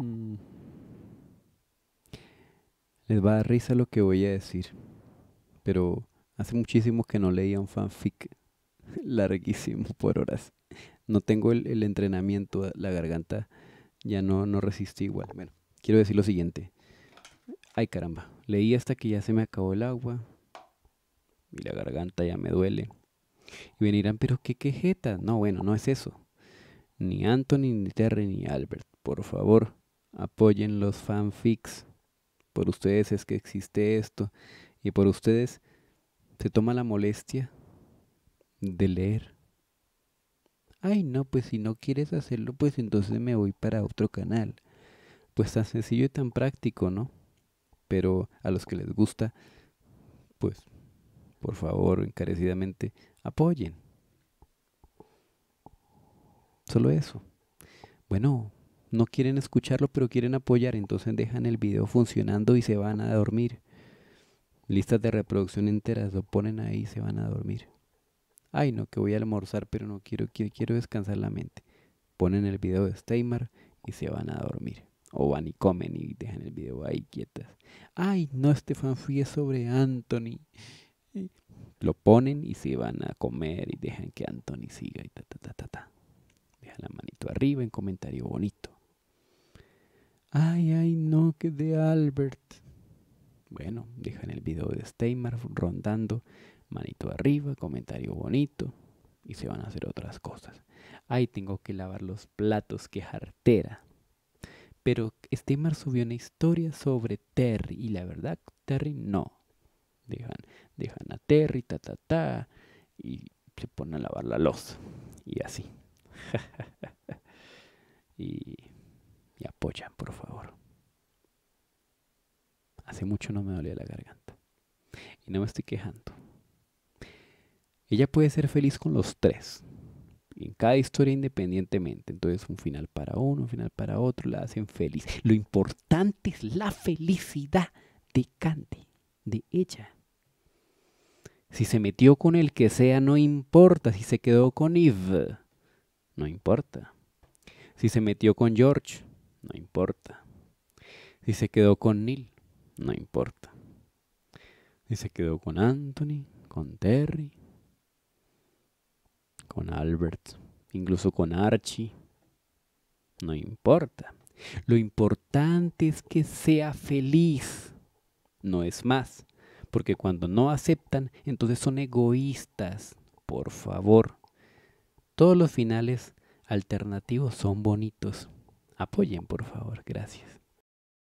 Mm. Les va a dar risa lo que voy a decir, pero hace muchísimo que no leía un fanfic larguísimo por horas. No tengo el, entrenamiento, la garganta ya no, no resistí igual. Bueno, quiero decir lo siguiente. Ay caramba, leí hasta que ya se me acabó el agua y la garganta ya me duele. Y venirán, pero qué quejeta. No, bueno, no es eso. Ni Anthony, ni Terry, ni Albert, por favor. Apoyen los fanfics. Por ustedes es que existe esto. Y por ustedes se toma la molestia de leer. Ay, no, pues si no quieres hacerlo, pues entonces me voy para otro canal. Pues tan sencillo y tan práctico, ¿no? Pero a los que les gusta, pues por favor, encarecidamente, apoyen. Solo eso. Bueno, no quieren escucharlo, pero quieren apoyar, entonces dejan el video funcionando y se van a dormir. Listas de reproducción enteras lo ponen ahí y se van a dormir. Ay, no, que voy a almorzar, pero no quiero, quiero, descansar la mente. Ponen el video de Steimar y se van a dormir. O van y comen y dejan el video ahí quietas. Ay, no, este fui es sobre Anthony. Lo ponen y se van a comer y dejan que Anthony siga y Deja la manito arriba en comentario bonito. Ay, ay, no, que de Albert. Bueno, dejan el video de Steymar rondando, manito arriba, comentario bonito, y se van a hacer otras cosas. Ay, tengo que lavar los platos, que jartera. Pero Steymar subió una historia sobre Terry, y la verdad, Terry no. Dejan, dejan a Terry, ta, ta, ta, y se ponen a lavar la losa. Y así. y y apoyan, por favor. Hace mucho no me dolía la garganta. Y no me estoy quejando. Ella puede ser feliz con los tres. En cada historia independientemente. Entonces un final para uno, un final para otro. La hacen feliz. Lo importante es la felicidad de Candy, de ella. Si se metió con el que sea, no importa. Si se quedó con Eve, no importa. Si se metió con George, no importa. Si se quedó con Neil, no importa. Si se quedó con Anthony, con Terry, con Albert, incluso con Archie, no importa. Lo importante es que sea feliz, no es más, porque cuando no aceptan, entonces son egoístas, por favor. Todos los finales alternativos son bonitos. Apoyen, por favor. Gracias.